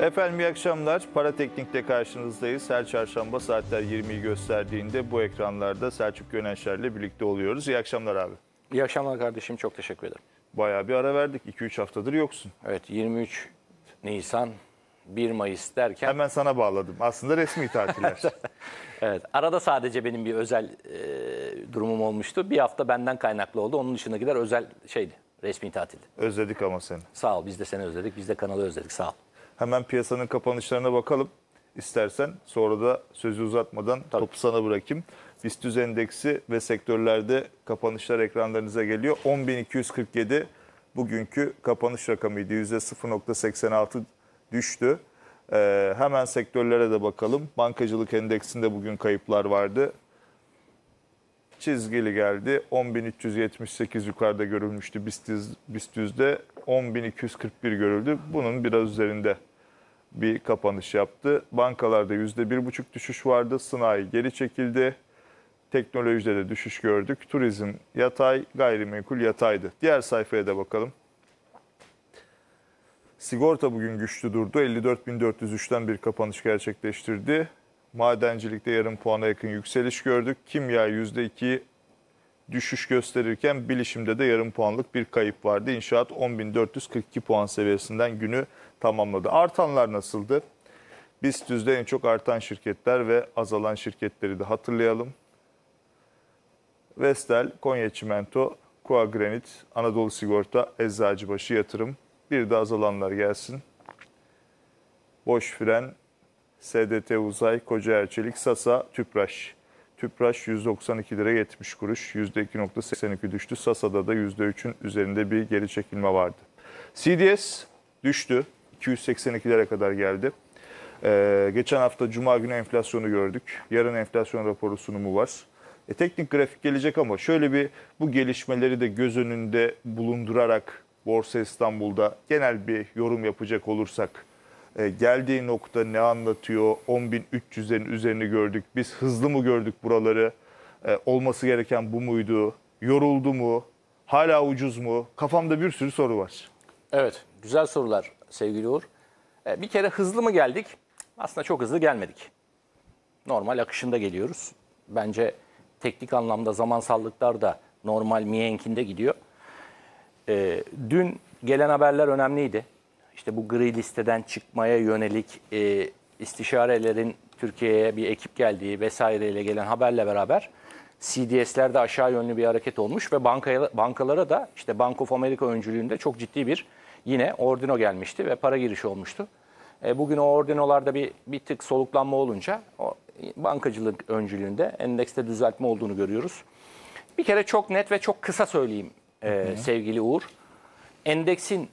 Efendim iyi akşamlar. Para Teknik'te karşınızdayız. Her çarşamba saatler 20'yi gösterdiğinde bu ekranlarda Selçuk Gönenşer'le birlikte oluyoruz. İyi akşamlar abi. İyi akşamlar kardeşim. Çok teşekkür ederim. Bayağı bir ara verdik. 2-3 haftadır yoksun. Evet 23 Nisan 1 Mayıs derken... Hemen sana bağladım. Aslında resmi tatiller. evet. Arada sadece benim bir özel e, durumum olmuştu. Bir hafta benden kaynaklı oldu. Onun dışındakiler özel şeydi. Resmi tatildi. Özledik ama seni. Sağ ol. Biz de seni özledik. Biz de kanalı özledik. Sağ ol. Hemen piyasanın kapanışlarına bakalım istersen. Sonra da sözü uzatmadan Tabii. topu sana bırakayım. BIST endeksi ve sektörlerde kapanışlar ekranlarınıza geliyor. 10.247 bugünkü kapanış rakamıydı. %0.86 düştü. Ee, hemen sektörlere de bakalım. Bankacılık endeksinde bugün kayıplar vardı. Çizgili geldi. 10.378 yukarıda görülmüştü BIST 100'de. 10.241 görüldü. Bunun biraz üzerinde bir kapanış yaptı. Bankalarda %1,5 düşüş vardı. Sınai geri çekildi. Teknolojide de düşüş gördük. Turizm yatay, gayrimenkul yataydı. Diğer sayfaya da bakalım. Sigorta bugün güçlü durdu. 54.403'ten bir kapanış gerçekleştirdi. Madencilikte yarım puana yakın yükseliş gördük. Kimya %2, düşüş gösterirken bilişimde de yarım puanlık bir kayıp vardı. İnşaat 10.442 puan seviyesinden günü tamamladı. Artanlar nasıldı? BIST en çok artan şirketler ve azalan şirketleri de hatırlayalım. Vestel, Konya Çimento, Kua Granit, Anadolu Sigorta, Eczacıbaşı Yatırım. Bir de azalanlar gelsin. Boş Fren, SDT Uzay, Koca Erçelik, Sasa, Tüpraş. Tüpraş 192 lira 70 kuruş, %2.82 düştü. Sasa'da da %3'ün üzerinde bir geri çekilme vardı. CDS düştü. 282 lira kadar geldi. Ee, geçen hafta Cuma günü enflasyonu gördük. Yarın enflasyon raporu sunumu var. E, teknik grafik gelecek ama şöyle bir bu gelişmeleri de göz önünde bulundurarak Borsa İstanbul'da genel bir yorum yapacak olursak e, geldiği nokta ne anlatıyor? 10.300'lerin üzerini gördük. Biz hızlı mı gördük buraları? E, olması gereken bu muydu? Yoruldu mu? Hala ucuz mu? Kafamda bir sürü soru var. Evet, güzel sorular sevgili Uğur. E, bir kere hızlı mı geldik? Aslında çok hızlı gelmedik. Normal akışında geliyoruz. Bence teknik anlamda zamansallıklar da normal miyenkinde gidiyor. dün gelen haberler önemliydi işte bu gri listeden çıkmaya yönelik e, istişarelerin Türkiye'ye bir ekip geldiği vesaireyle gelen haberle beraber CDS'lerde aşağı yönlü bir hareket olmuş ve bankaya, bankalara da işte Bank of America öncülüğünde çok ciddi bir yine ordino gelmişti ve para girişi olmuştu. E, bugün o ordinolarda bir, bir tık soluklanma olunca o bankacılık öncülüğünde endekste düzeltme olduğunu görüyoruz. Bir kere çok net ve çok kısa söyleyeyim e, sevgili Uğur. Endeksin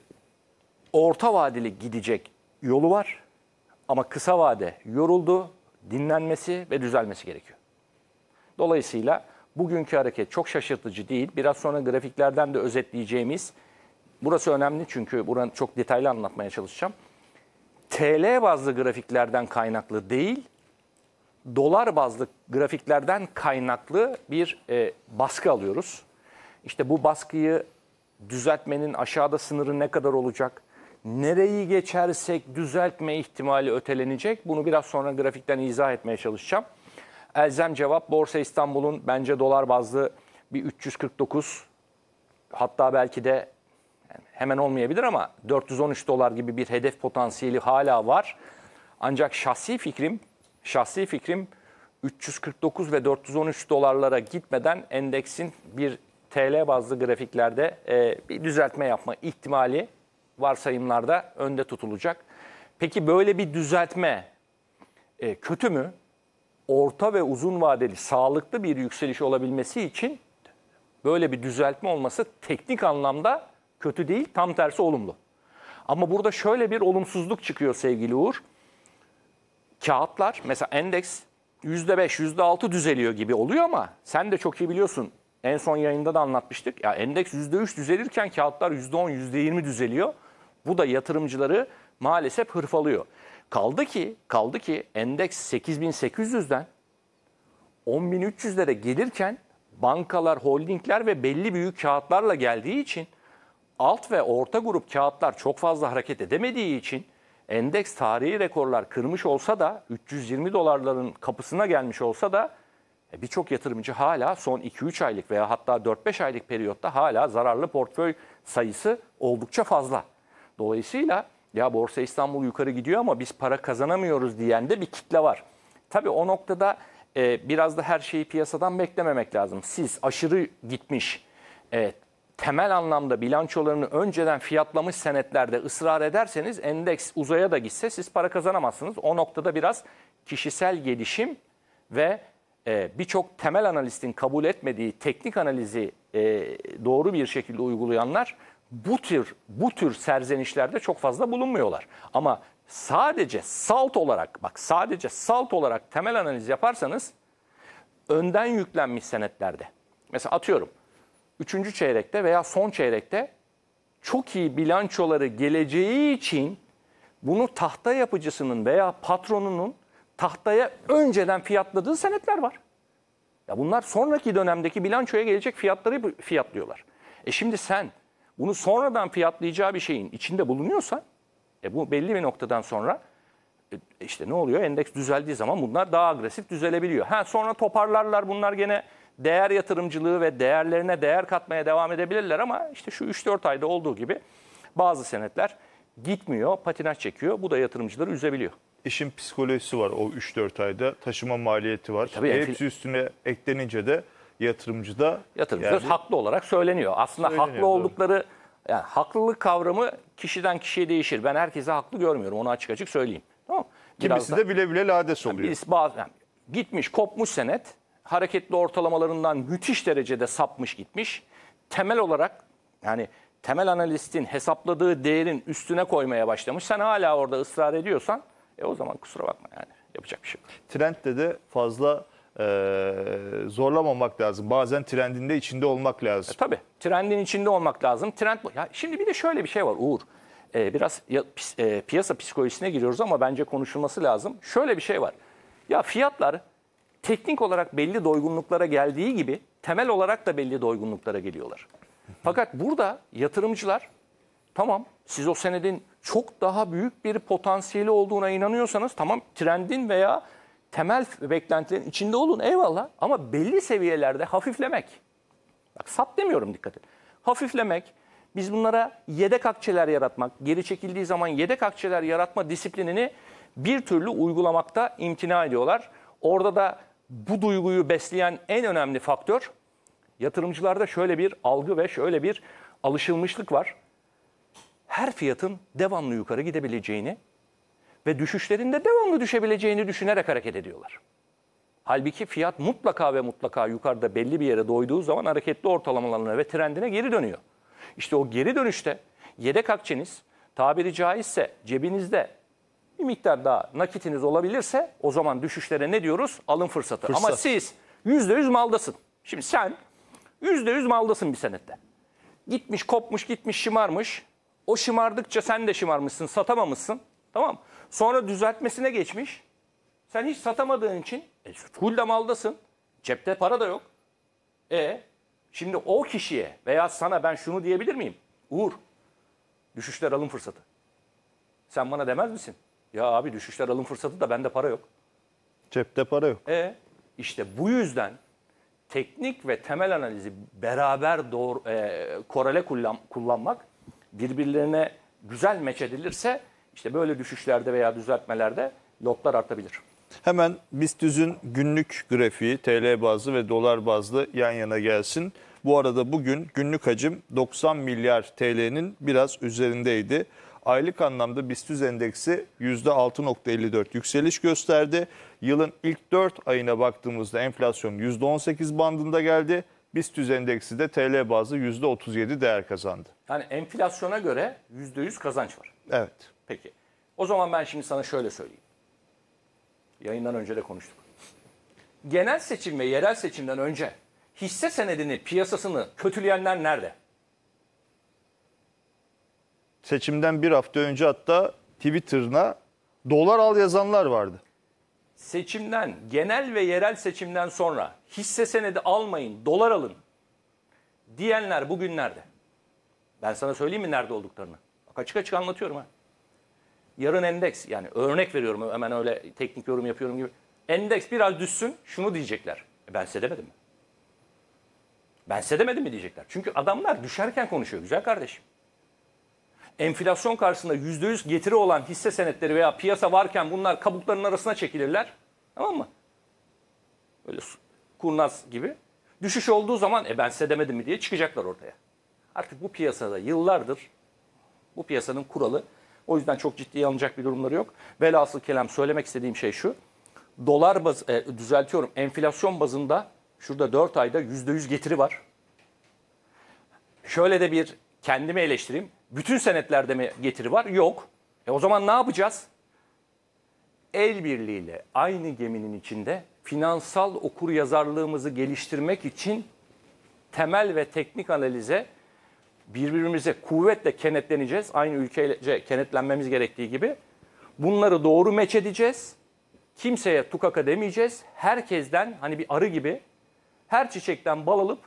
orta vadeli gidecek yolu var ama kısa vade yoruldu, dinlenmesi ve düzelmesi gerekiyor. Dolayısıyla bugünkü hareket çok şaşırtıcı değil. Biraz sonra grafiklerden de özetleyeceğimiz, burası önemli çünkü buranın çok detaylı anlatmaya çalışacağım. TL bazlı grafiklerden kaynaklı değil, dolar bazlı grafiklerden kaynaklı bir e, baskı alıyoruz. İşte bu baskıyı düzeltmenin aşağıda sınırı ne kadar olacak? Nereyi geçersek düzeltme ihtimali ötelenecek. Bunu biraz sonra grafikten izah etmeye çalışacağım. Elzem cevap Borsa İstanbul'un bence dolar bazlı bir 349 hatta belki de hemen olmayabilir ama 413 dolar gibi bir hedef potansiyeli hala var. Ancak şahsi fikrim, şahsi fikrim 349 ve 413 dolarlara gitmeden endeksin bir TL bazlı grafiklerde e, bir düzeltme yapma ihtimali varsayımlarda önde tutulacak. Peki böyle bir düzeltme e, kötü mü? Orta ve uzun vadeli sağlıklı bir yükseliş olabilmesi için böyle bir düzeltme olması teknik anlamda kötü değil, tam tersi olumlu. Ama burada şöyle bir olumsuzluk çıkıyor sevgili Uğur. Kağıtlar mesela endeks %5, %6 düzeliyor gibi oluyor ama sen de çok iyi biliyorsun. En son yayında da anlatmıştık. Ya endeks %3 düzelirken kağıtlar %10, %20 düzeliyor. Bu da yatırımcıları maalesef hırpalıyor. Kaldı ki, kaldı ki endeks 8800'den 10300'lere gelirken bankalar, holdingler ve belli büyük kağıtlarla geldiği için alt ve orta grup kağıtlar çok fazla hareket edemediği için endeks tarihi rekorlar kırmış olsa da 320 dolarların kapısına gelmiş olsa da e, birçok yatırımcı hala son 2-3 aylık veya hatta 4-5 aylık periyotta hala zararlı portföy sayısı oldukça fazla. Dolayısıyla ya Borsa İstanbul yukarı gidiyor ama biz para kazanamıyoruz diyen de bir kitle var. Tabii o noktada e, biraz da her şeyi piyasadan beklememek lazım. Siz aşırı gitmiş, e, temel anlamda bilançolarını önceden fiyatlamış senetlerde ısrar ederseniz endeks uzaya da gitse siz para kazanamazsınız. O noktada biraz kişisel gelişim ve e, birçok temel analistin kabul etmediği teknik analizi e, doğru bir şekilde uygulayanlar bu tür bu tür serzenişlerde çok fazla bulunmuyorlar. Ama sadece salt olarak bak sadece salt olarak temel analiz yaparsanız önden yüklenmiş senetlerde mesela atıyorum 3. çeyrekte veya son çeyrekte çok iyi bilançoları geleceği için bunu tahta yapıcısının veya patronunun tahtaya önceden fiyatladığı senetler var. Ya bunlar sonraki dönemdeki bilançoya gelecek fiyatları fiyatlıyorlar. E şimdi sen bunu sonradan fiyatlayacağı bir şeyin içinde bulunuyorsa e bu belli bir noktadan sonra e, işte ne oluyor? Endeks düzeldiği zaman bunlar daha agresif düzelebiliyor. Ha sonra toparlarlar bunlar gene değer yatırımcılığı ve değerlerine değer katmaya devam edebilirler ama işte şu 3-4 ayda olduğu gibi bazı senetler gitmiyor, patinaj çekiyor. Bu da yatırımcıları üzebiliyor. İşin psikolojisi var o 3-4 ayda. Taşıma maliyeti var. E, tabii Hepsi enfil... üstüne eklenince de yatırımcı da yatırımcı yani, haklı olarak söyleniyor. Aslında söyleniyor, haklı doğru. oldukları yani haklılık kavramı kişiden kişiye değişir. Ben herkese haklı görmüyorum. Onu açık açık söyleyeyim. Tamam Kimisi da, de bile bile lades oluyor. Yani, biz yani, gitmiş, kopmuş senet. Hareketli ortalamalarından müthiş derecede sapmış gitmiş. Temel olarak yani temel analistin hesapladığı değerin üstüne koymaya başlamış. Sen hala orada ısrar ediyorsan e o zaman kusura bakma yani yapacak bir şey yok. Trend de fazla e, zorlamamak lazım. Bazen trendinde içinde olmak lazım. E, tabii trendin içinde olmak lazım. Trend bu. Ya, şimdi bir de şöyle bir şey var Uğur. E, biraz ya, e, piyasa psikolojisine giriyoruz ama bence konuşulması lazım. Şöyle bir şey var. Ya fiyatlar teknik olarak belli doygunluklara geldiği gibi temel olarak da belli doygunluklara geliyorlar. Fakat burada yatırımcılar tamam siz o senedin çok daha büyük bir potansiyeli olduğuna inanıyorsanız tamam trendin veya temel beklentilerin içinde olun eyvallah ama belli seviyelerde hafiflemek. Bak sat demiyorum dikkat et. Hafiflemek, biz bunlara yedek akçeler yaratmak, geri çekildiği zaman yedek akçeler yaratma disiplinini bir türlü uygulamakta imtina ediyorlar. Orada da bu duyguyu besleyen en önemli faktör yatırımcılarda şöyle bir algı ve şöyle bir alışılmışlık var. Her fiyatın devamlı yukarı gidebileceğini ve düşüşlerinde devamlı düşebileceğini düşünerek hareket ediyorlar. Halbuki fiyat mutlaka ve mutlaka yukarıda belli bir yere doyduğu zaman hareketli ortalamalarına ve trendine geri dönüyor. İşte o geri dönüşte yedek akçeniz tabiri caizse cebinizde bir miktar daha nakitiniz olabilirse o zaman düşüşlere ne diyoruz? Alın fırsatı. Fırsat. Ama siz %100 maldasın. Şimdi sen %100 maldasın bir senette. Gitmiş kopmuş gitmiş şımarmış. O şımardıkça sen de şımarmışsın satamamışsın. Tamam mı? Sonra düzeltmesine geçmiş. Sen hiç satamadığın için e, full damaldasın. Cepte para da yok. E şimdi o kişiye veya sana ben şunu diyebilir miyim? Uğur düşüşler alın fırsatı. Sen bana demez misin? Ya abi düşüşler alın fırsatı da bende para yok. Cepte para yok. E işte bu yüzden teknik ve temel analizi beraber doğru e, korele kullan, kullanmak birbirlerine güzel meç edilirse işte böyle düşüşlerde veya düzeltmelerde lotlar artabilir. Hemen BIST günlük grafiği TL bazlı ve dolar bazlı yan yana gelsin. Bu arada bugün günlük hacim 90 milyar TL'nin biraz üzerindeydi. Aylık anlamda BIST endeksi %6.54 yükseliş gösterdi. Yılın ilk 4 ayına baktığımızda enflasyon %18 bandında geldi. BIST endeksi de TL bazlı %37 değer kazandı. Yani enflasyona göre %100 kazanç var. Evet. Peki. O zaman ben şimdi sana şöyle söyleyeyim. Yayından önce de konuştuk. Genel seçim ve yerel seçimden önce hisse senedini, piyasasını kötüleyenler nerede? Seçimden bir hafta önce hatta Twitter'ına dolar al yazanlar vardı. Seçimden, genel ve yerel seçimden sonra hisse senedi almayın, dolar alın diyenler bugün nerede? Ben sana söyleyeyim mi nerede olduklarını? açık açık anlatıyorum ha yarın endeks yani örnek veriyorum hemen öyle teknik yorum yapıyorum gibi. Endeks biraz düşsün şunu diyecekler. E ben size demedim mi? Ben size demedim mi diyecekler. Çünkü adamlar düşerken konuşuyor güzel kardeşim. Enflasyon karşısında yüzde yüz getiri olan hisse senetleri veya piyasa varken bunlar kabukların arasına çekilirler. Tamam mı? Böyle kurnaz gibi. Düşüş olduğu zaman e ben size demedim mi diye çıkacaklar ortaya. Artık bu piyasada yıllardır bu piyasanın kuralı o yüzden çok ciddiye alınacak bir durumları yok. Velhasıl kelam söylemek istediğim şey şu. Dolar baz, e, düzeltiyorum enflasyon bazında şurada 4 ayda %100 getiri var. Şöyle de bir kendimi eleştireyim. Bütün senetlerde mi getiri var? Yok. E o zaman ne yapacağız? El birliğiyle aynı geminin içinde finansal okur yazarlığımızı geliştirmek için temel ve teknik analize birbirimize kuvvetle kenetleneceğiz. Aynı ülkece kenetlenmemiz gerektiği gibi. Bunları doğru meç edeceğiz. Kimseye tukaka demeyeceğiz. Herkesten hani bir arı gibi her çiçekten bal alıp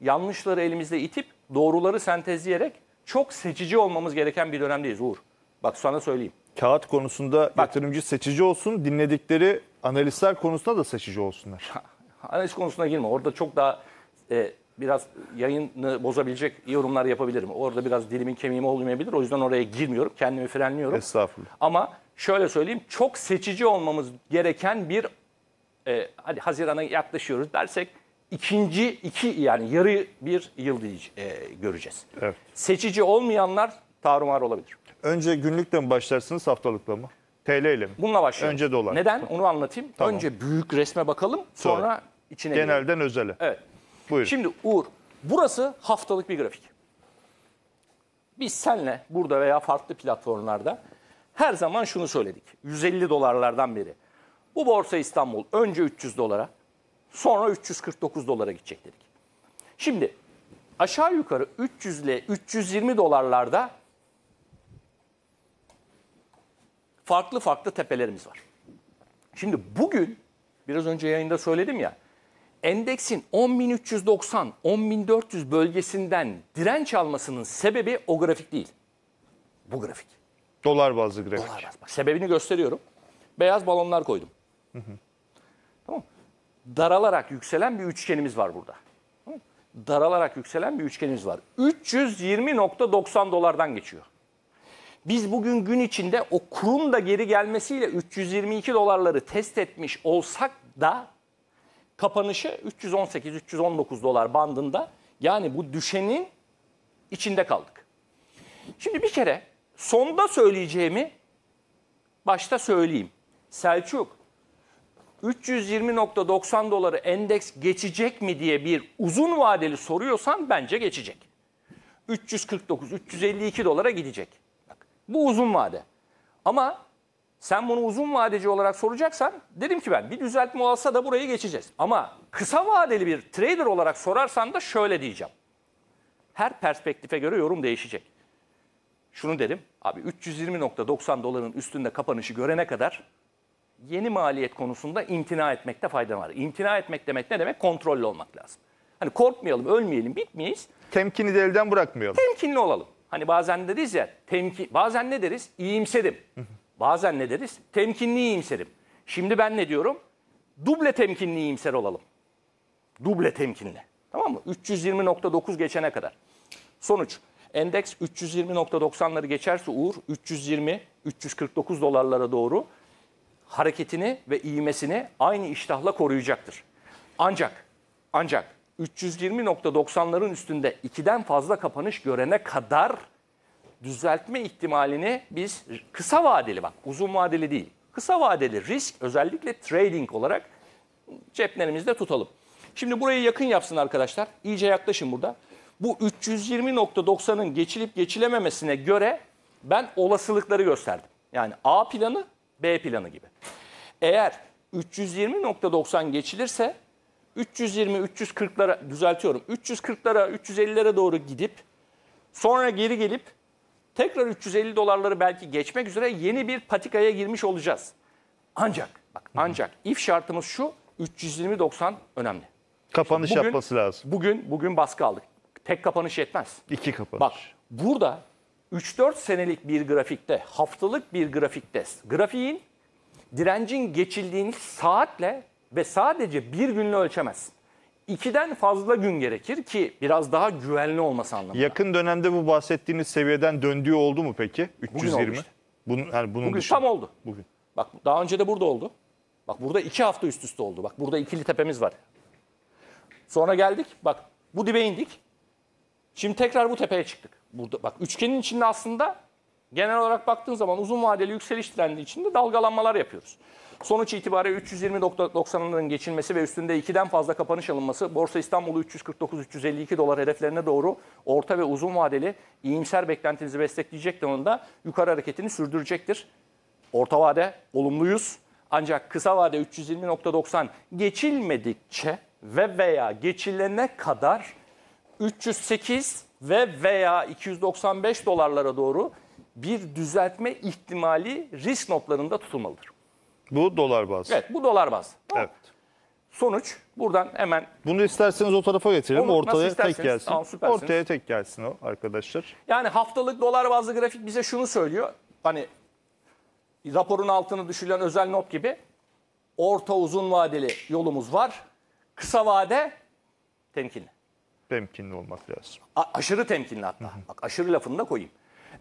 yanlışları elimizde itip doğruları sentezleyerek çok seçici olmamız gereken bir dönemdeyiz Uğur. Bak sana söyleyeyim. Kağıt konusunda Bak, yatırımcı seçici olsun, dinledikleri analistler konusunda da seçici olsunlar. Analiz konusuna girme. Orada çok daha e, biraz yayını bozabilecek yorumlar yapabilirim. Orada biraz dilimin kemiğimi olmayabilir. O yüzden oraya girmiyorum. Kendimi frenliyorum. Estağfurullah. Ama şöyle söyleyeyim. Çok seçici olmamız gereken bir e, hadi Haziran'a yaklaşıyoruz dersek ikinci iki yani yarı bir yıl diye, e, göreceğiz. Evet. Seçici olmayanlar tarumar olabilir. Önce günlükle mi başlarsınız haftalıkla mı? TL ile mi? Bununla başlayalım. Önce dolar. Neden? Onu anlatayım. Tamam. Önce büyük resme bakalım. Sonra, sonra içine Genelden girelim. özele. Evet. Buyurun. Şimdi Uğur, burası haftalık bir grafik. Biz senle burada veya farklı platformlarda her zaman şunu söyledik. 150 dolarlardan beri. Bu borsa İstanbul önce 300 dolara, sonra 349 dolara gidecek dedik. Şimdi aşağı yukarı 300 ile 320 dolarlarda farklı farklı tepelerimiz var. Şimdi bugün biraz önce yayında söyledim ya Endeksin 10.390-10.400 bölgesinden direnç almasının sebebi o grafik değil. Bu grafik. Dolar bazlı grafik. Dolar bazlı. Bak, sebebini gösteriyorum. Beyaz balonlar koydum. Hı hı. Tamam Daralarak yükselen bir üçgenimiz var burada. Daralarak yükselen bir üçgenimiz var. 320.90 dolardan geçiyor. Biz bugün gün içinde o kurun da geri gelmesiyle 322 dolarları test etmiş olsak da Kapanışı 318-319 dolar bandında. Yani bu düşenin içinde kaldık. Şimdi bir kere sonda söyleyeceğimi başta söyleyeyim. Selçuk 320.90 doları endeks geçecek mi diye bir uzun vadeli soruyorsan bence geçecek. 349, 352 dolara gidecek. Bak, bu uzun vade. Ama sen bunu uzun vadeci olarak soracaksan dedim ki ben bir düzeltme olsa da burayı geçeceğiz. Ama kısa vadeli bir trader olarak sorarsan da şöyle diyeceğim. Her perspektife göre yorum değişecek. Şunu dedim. Abi 320.90 doların üstünde kapanışı görene kadar yeni maliyet konusunda imtina etmekte fayda var. İmtina etmek demek ne demek? Kontrollü olmak lazım. Hani korkmayalım, ölmeyelim, bitmeyiz. Temkini de elden bırakmayalım. Temkinli olalım. Hani bazen deriz ya, temki, bazen ne deriz? İyimsedim. Bazen ne deriz? Temkinli iyimserim. Şimdi ben ne diyorum? Duble temkinli iyimser olalım. Duble temkinli. Tamam mı? 320.9 geçene kadar. Sonuç. Endeks 320.90'ları geçerse Uğur 320-349 dolarlara doğru hareketini ve iğmesini aynı iştahla koruyacaktır. Ancak ancak 320.90'ların üstünde 2'den fazla kapanış görene kadar düzeltme ihtimalini biz kısa vadeli bak uzun vadeli değil. Kısa vadeli risk özellikle trading olarak ceplerimizde tutalım. Şimdi burayı yakın yapsın arkadaşlar. İyice yaklaşın burada. Bu 320.90'ın geçilip geçilememesine göre ben olasılıkları gösterdim. Yani A planı B planı gibi. Eğer 320.90 geçilirse 320-340'lara düzeltiyorum. 340'lara 350'lere doğru gidip sonra geri gelip tekrar 350 dolarları belki geçmek üzere yeni bir patikaya girmiş olacağız. Ancak bak ancak if şartımız şu 320.90 önemli. Kapanış bugün, yapması lazım. Bugün bugün baskı aldık. Tek kapanış yetmez. İki kapanış. Bak burada 3-4 senelik bir grafikte, haftalık bir grafikte grafiğin direncin geçildiğini saatle ve sadece bir günle ölçemezsin. 2'den fazla gün gerekir ki biraz daha güvenli olması anlamında. Yakın dönemde bu bahsettiğiniz seviyeden döndüğü oldu mu peki? 320. Bugün işte. Bunun, yani bunun Bugün dışında. tam oldu. Bugün. Bak daha önce de burada oldu. Bak burada 2 hafta üst üste oldu. Bak burada ikili tepemiz var. Sonra geldik. Bak bu dibe indik. Şimdi tekrar bu tepeye çıktık. Burada bak üçgenin içinde aslında genel olarak baktığın zaman uzun vadeli yükseliş trendi içinde dalgalanmalar yapıyoruz. Sonuç itibariyle 320.90'ların geçilmesi ve üstünde 2'den fazla kapanış alınması Borsa İstanbul'u 349-352 dolar hedeflerine doğru orta ve uzun vadeli iyimser beklentinizi destekleyecek yanında yukarı hareketini sürdürecektir. Orta vade olumluyuz. Ancak kısa vade 320.90 geçilmedikçe ve veya geçilene kadar 308 ve veya 295 dolarlara doğru bir düzeltme ihtimali risk notlarında tutulmalıdır. Bu dolar baz. Evet bu dolar baz. Tamam. Evet. Sonuç buradan hemen... Bunu isterseniz o tarafa getirelim. Onu Ortaya tek gelsin. Tamam, Ortaya tek gelsin o arkadaşlar. Yani haftalık dolar bazlı grafik bize şunu söylüyor. Hani raporun altını düşülen özel not gibi orta uzun vadeli yolumuz var. Kısa vade temkinli. Temkinli olmak lazım. A aşırı temkinli hatta. Bak aşırı lafını da koyayım.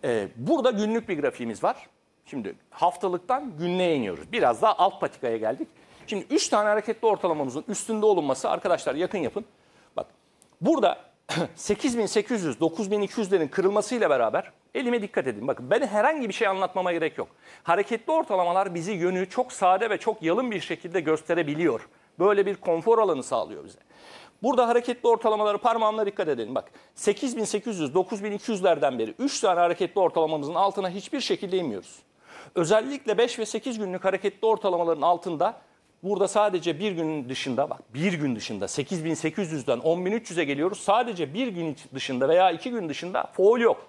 Ee, burada günlük bir grafiğimiz var. Şimdi haftalıktan günlüğe iniyoruz. Biraz daha alt patikaya geldik. Şimdi 3 tane hareketli ortalamamızın üstünde olunması arkadaşlar yakın yapın. Bak burada 8800, 9200'lerin kırılmasıyla beraber elime dikkat edin. Bakın ben herhangi bir şey anlatmama gerek yok. Hareketli ortalamalar bizi yönü çok sade ve çok yalın bir şekilde gösterebiliyor. Böyle bir konfor alanı sağlıyor bize. Burada hareketli ortalamaları parmağımla dikkat edelim. Bak 8800, 9200'lerden beri 3 tane hareketli ortalamamızın altına hiçbir şekilde inmiyoruz. Özellikle 5 ve 8 günlük hareketli ortalamaların altında burada sadece bir gün dışında bak bir gün dışında 8800'den 10300'e geliyoruz. Sadece bir gün dışında veya iki gün dışında foul yok.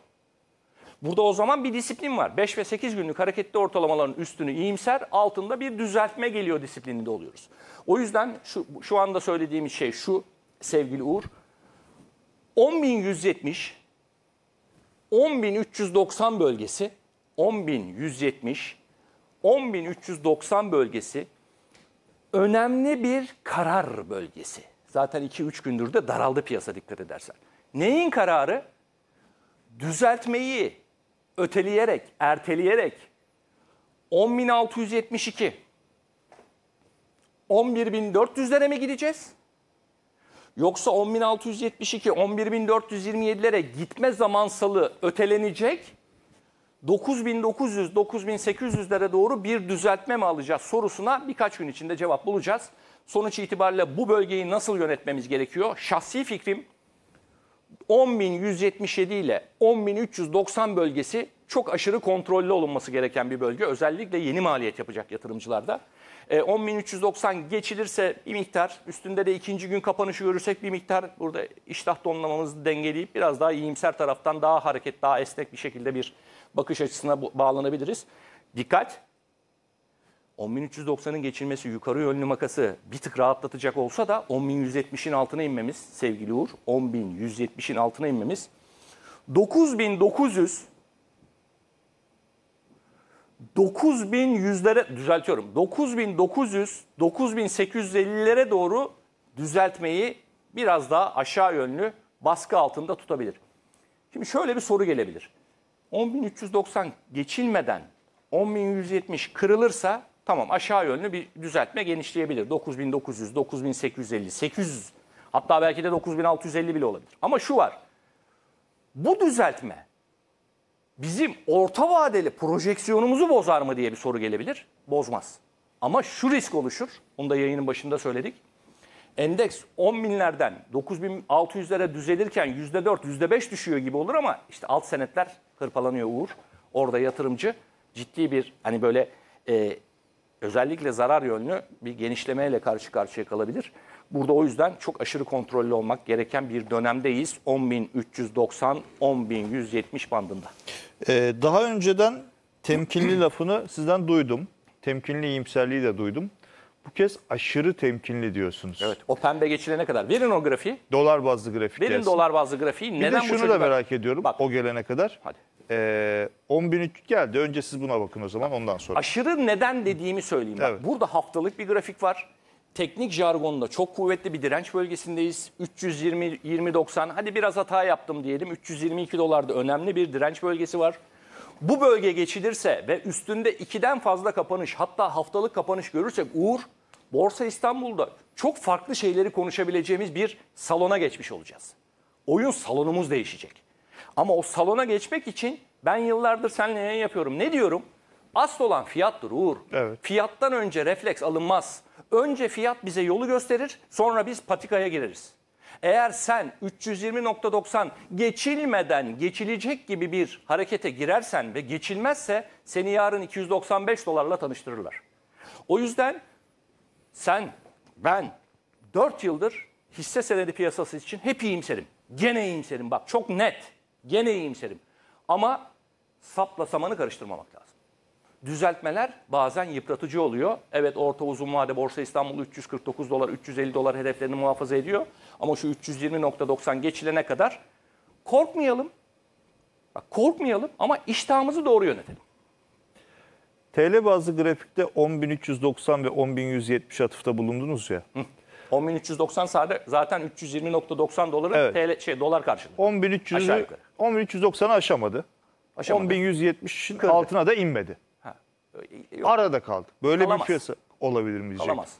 Burada o zaman bir disiplin var. 5 ve 8 günlük hareketli ortalamaların üstünü iyimser, altında bir düzeltme geliyor disiplininde oluyoruz. O yüzden şu, şu anda söylediğimiz şey şu sevgili Uğur. 10.170, 10.390 bölgesi 10.170, 10.390 bölgesi önemli bir karar bölgesi. Zaten 2-3 gündür de daraldı piyasa dikkat edersen. Neyin kararı? Düzeltmeyi öteleyerek, erteleyerek 10.672, 11.400'lere mi gideceğiz? Yoksa 10.672, 11.427'lere gitme zamansalı ötelenecek 9900-9800'lere doğru bir düzeltme mi alacağız sorusuna birkaç gün içinde cevap bulacağız. Sonuç itibariyle bu bölgeyi nasıl yönetmemiz gerekiyor? Şahsi fikrim 10.177 ile 10.390 bölgesi çok aşırı kontrollü olunması gereken bir bölge. Özellikle yeni maliyet yapacak yatırımcılarda. 10.390 e, geçilirse bir miktar, üstünde de ikinci gün kapanışı görürsek bir miktar burada iştah donlamamızı dengeleyip biraz daha iyimser taraftan daha hareket, daha esnek bir şekilde bir bakış açısına bağlanabiliriz. Dikkat! 10.390'ın geçilmesi yukarı yönlü makası bir tık rahatlatacak olsa da 10.170'in altına inmemiz sevgili Uğur. 10.170'in altına inmemiz. 9.900 9100'lere düzeltiyorum. 9900 9850'lere doğru düzeltmeyi biraz daha aşağı yönlü baskı altında tutabilir. Şimdi şöyle bir soru gelebilir. 10.390 geçilmeden 10.170 kırılırsa tamam aşağı yönlü bir düzeltme genişleyebilir. 9.900, 9.850, 800 hatta belki de 9.650 bile olabilir. Ama şu var bu düzeltme bizim orta vadeli projeksiyonumuzu bozar mı diye bir soru gelebilir. Bozmaz. Ama şu risk oluşur. Onu da yayının başında söyledik. Endeks 10 binlerden 9600'lere düzelirken %4, %5 düşüyor gibi olur ama işte alt senetler hırpalanıyor Uğur. Orada yatırımcı ciddi bir hani böyle e, özellikle zarar yönlü bir genişlemeyle karşı karşıya kalabilir. Burada o yüzden çok aşırı kontrollü olmak gereken bir dönemdeyiz. 10.390, 10.170 bandında. Ee, daha önceden temkinli lafını sizden duydum. Temkinli iyimserliği de duydum. Bu kez aşırı temkinli diyorsunuz. Evet o pembe geçilene kadar. Verin o grafiği. Dolar bazlı grafiği. Verin gelsin. dolar bazlı grafiği. Bir Neden de bu şunu da çocuklar- merak ediyorum Bak. o gelene kadar. Hadi. Ee, 10.300 geldi. Önce siz buna bakın o zaman ondan sonra. Aşırı neden dediğimi söyleyeyim. Bak, Evet. burada haftalık bir grafik var. Teknik jargonda çok kuvvetli bir direnç bölgesindeyiz. 320 20 90 hadi biraz hata yaptım diyelim. 322 dolarda önemli bir direnç bölgesi var bu bölge geçilirse ve üstünde 2'den fazla kapanış hatta haftalık kapanış görürsek Uğur Borsa İstanbul'da çok farklı şeyleri konuşabileceğimiz bir salona geçmiş olacağız. Oyun salonumuz değişecek. Ama o salona geçmek için ben yıllardır seninle ne yapıyorum. Ne diyorum? Asıl olan fiyattır Uğur. Evet. Fiyattan önce refleks alınmaz. Önce fiyat bize yolu gösterir sonra biz patikaya gireriz. Eğer sen 320.90 geçilmeden geçilecek gibi bir harekete girersen ve geçilmezse seni yarın 295 dolarla tanıştırırlar. O yüzden sen, ben 4 yıldır hisse senedi piyasası için hep iyimserim. Gene iyimserim bak çok net. Gene iyimserim. Ama sapla samanı karıştırmamak lazım düzeltmeler bazen yıpratıcı oluyor. Evet orta uzun vade Borsa İstanbul 349 dolar 350 dolar hedeflerini muhafaza ediyor. Ama şu 320.90 geçilene kadar korkmayalım. Bak, korkmayalım ama iştahımızı doğru yönetelim. TL bazlı grafikte 10.390 ve 10.170 atıfta bulundunuz ya. 10.390 sade zaten 320.90 doları evet. TL, şey dolar karşılığı. 10.390'ı aşamadı. aşamadı. 10.170'in altına da inmedi. Yok. Arada kaldı. Böyle Kalamaz. bir piyasa olabilir mi diyecek. Olamaz.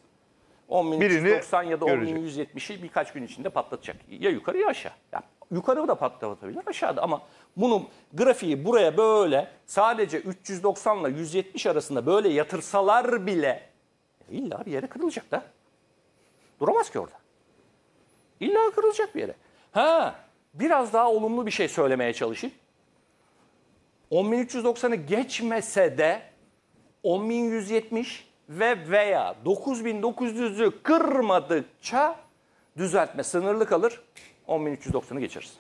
10.390 ya da 10.170'i birkaç gün içinde patlatacak. Ya yukarı ya aşağı. Yani yukarı da patlatabilir aşağıda ama bunun grafiği buraya böyle sadece 390 ile 170 arasında böyle yatırsalar bile e, illa bir yere kırılacak da. Duramaz ki orada. İlla kırılacak bir yere. Ha, biraz daha olumlu bir şey söylemeye çalışayım. 10.390'ı geçmese de 10170 ve veya 9900'ü kırmadıkça düzeltme sınırlı kalır 10390'ı geçeriz.